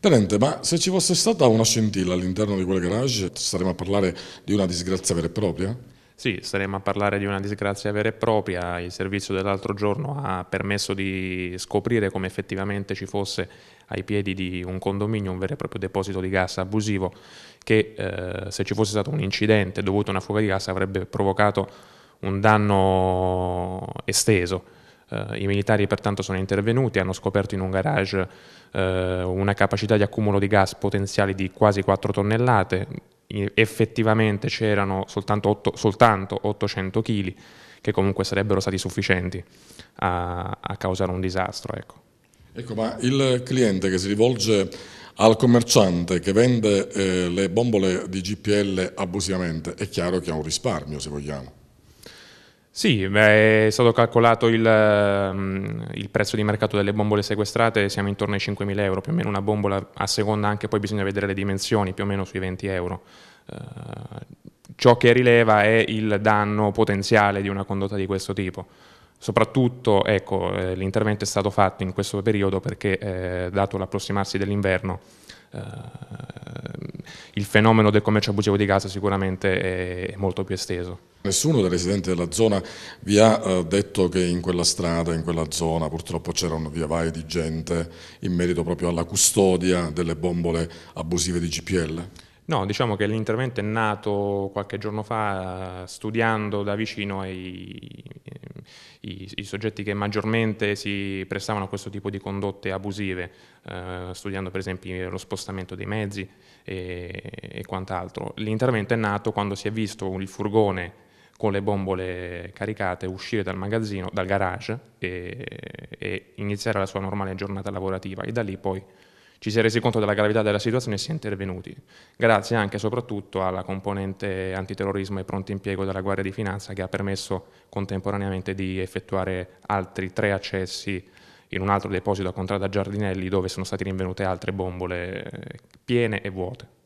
Tenente, ma se ci fosse stata una scintilla all'interno di quel garage, staremmo a parlare di una disgrazia vera e propria? Sì, staremmo a parlare di una disgrazia vera e propria. Il servizio dell'altro giorno ha permesso di scoprire come effettivamente ci fosse ai piedi di un condominio un vero e proprio deposito di gas abusivo che eh, se ci fosse stato un incidente dovuto a una fuga di gas avrebbe provocato un danno esteso eh, I militari pertanto sono intervenuti, hanno scoperto in un garage eh, una capacità di accumulo di gas potenziali di quasi 4 tonnellate, effettivamente c'erano soltanto, 8, soltanto 800 kg che comunque sarebbero stati sufficienti a, a causare un disastro. Ecco. ecco. ma il cliente che si rivolge al commerciante che vende eh, le bombole di GPL abusivamente è chiaro che ha un risparmio, se vogliamo. Sì, beh, è stato calcolato il, mm, il, prezzo di mercato delle bombole sequestrate, siamo intorno ai 5.000 euro, più o meno una bombola, a seconda anche poi bisogna vedere le dimensioni, più o meno sui 20 euro. Uh, ciò che rileva è il danno potenziale di una condotta di questo tipo. Soprattutto ecco, eh, l'intervento è stato fatto in questo periodo perché, eh, dato l'approssimarsi dell'inverno, eh, il fenomeno del commercio abusivo di casa sicuramente è molto più esteso. Nessuno dei residenti della zona vi ha eh, detto che in quella strada, in quella zona purtroppo c'era un vai di gente in merito proprio alla custodia delle bombole abusive di GPL? No, diciamo che l'intervento è nato qualche giorno fa eh, studiando da vicino i, i, i, soggetti che maggiormente si prestavano a questo tipo di condotte abusive, eh, studiando per esempio lo spostamento dei mezzi e, e quant'altro. L'intervento è nato quando si è visto il furgone con le bombole caricate uscire dal magazzino, dal garage e, e iniziare la sua normale giornata lavorativa e da lì poi ci si è resi conto della gravità della situazione e si è intervenuti, grazie anche e soprattutto alla componente antiterrorismo e pronto impiego della Guardia di Finanza che ha permesso contemporaneamente di effettuare altri tre accessi in un altro deposito a Contrada Giardinelli dove sono state rinvenute altre bombole eh, piene e vuote.